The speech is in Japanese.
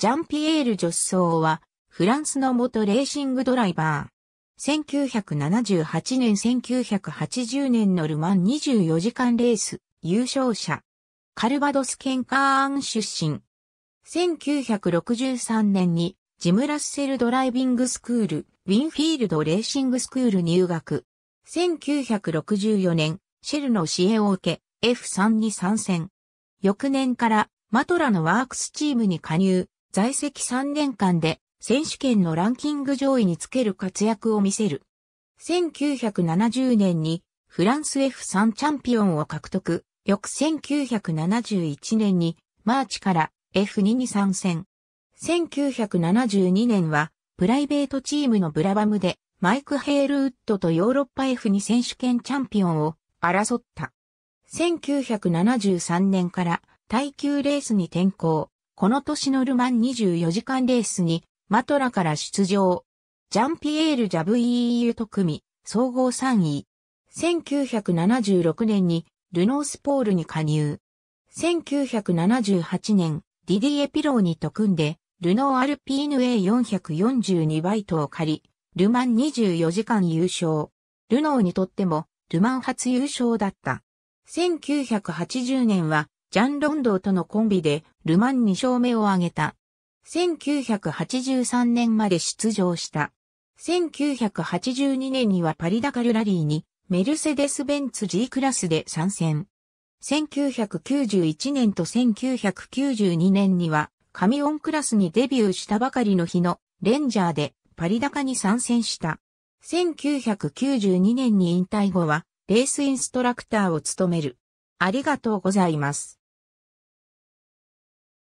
ジャンピエール・ジョッソーは、フランスの元レーシングドライバー。1978年1980年のルマン24時間レース、優勝者。カルバドスケンカーン出身。1963年に、ジム・ラッセルドライビングスクール、ウィンフィールドレーシングスクール入学。1964年、シェルの支援を受け、F3 に参戦。翌年から、マトラのワークスチームに加入。在籍3年間で選手権のランキング上位につける活躍を見せる。1970年にフランス F3 チャンピオンを獲得、翌1971年にマーチから F2 に参戦。1972年はプライベートチームのブラバムでマイク・ヘールウッドとヨーロッパ F2 選手権チャンピオンを争った。1973年から耐久レースに転向。この年のルマン24時間レースに、マトラから出場。ジャンピエール・ジャブイーユと組、総合3位。1976年に、ルノースポールに加入。1978年、ディディエ・ピローにと組んで、ルノーアルピーヌ A442 バイトを借り、ルマン24時間優勝。ルノーにとっても、ルマン初優勝だった。1980年は、ジャン・ロンドーとのコンビでルマン2勝目を挙げた。1983年まで出場した。1982年にはパリダカルラリーにメルセデス・ベンツ G クラスで参戦。1991年と1992年にはカミオンクラスにデビューしたばかりの日のレンジャーでパリ高に参戦した。1992年に引退後はレースインストラクターを務める。ありがとうございます。